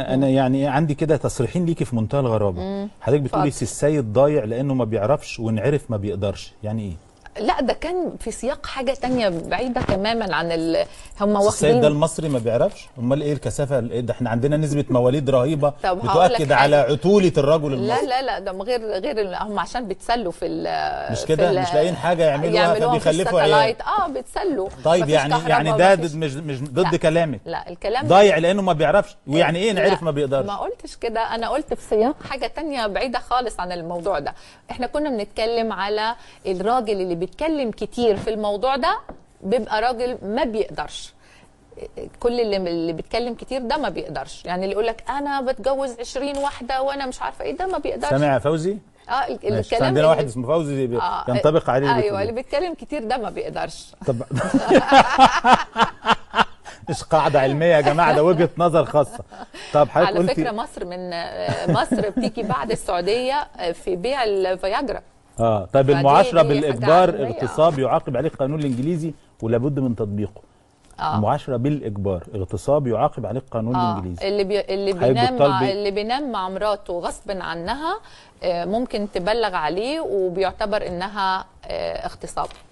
انا يعني عندي كده تصريحين ليكي في منتهى الغرابه حضرتك بتقولي السيد ضايع لانه ما بيعرفش وان ما بيقدرش يعني ايه لا ده كان في سياق حاجه تانية بعيده تماما عن ال... هم واخدين السيد ده المصري ما بيعرفش امال ايه الكثافه إيه ده احنا عندنا نسبه مواليد رهيبه بتؤكد على عتوله الرجل المصري لا لا لا ده غير غير هم عشان بيتسلوا في ال... مش كده مش لاقيين حاجه يعملوها, يعملوها فبيخلفوا عيال اه بيتسلوا طيب يعني يعني ده مش مش ضد لا كلامك لا الكلام ضايع لانه ما بيعرفش ويعني ايه نعرف ما بيقدرش ما قلتش كده انا قلت في سياق حاجه تانية بعيده خالص عن الموضوع ده احنا كنا بنتكلم على الراجل اللي بيتكلم كتير في الموضوع ده بيبقى راجل ما بيقدرش كل اللي اللي بيتكلم كتير ده ما بيقدرش يعني اللي يقول لك انا بتجوز 20 واحده وانا مش عارفه ايه ده ما بيقدرش سامع يا فوزي اه الكلام عندنا واحد اسمه فوزي بي... آه ينطبق عليه آه، ايوه اللي بيتكلم كتير ده ما بيقدرش طب مش قاعدة علمية يا جماعة ده وجهة نظر خاصة. طب حضرتك على فكرة مصر من مصر بتيجي بعد السعودية في بيع الفياجرا. اه طيب المعاشره بالاجبار اغتصاب آه. يعاقب عليه القانون الانجليزي ولابد من تطبيقه آه. المعاشره بالاجبار اغتصاب يعاقب عليه القانون آه. الانجليزي اللي بي... اللي بينام مع... اللي بينام مع مراته غصب عنها آه، ممكن تبلغ عليه وبيعتبر انها آه، اغتصاب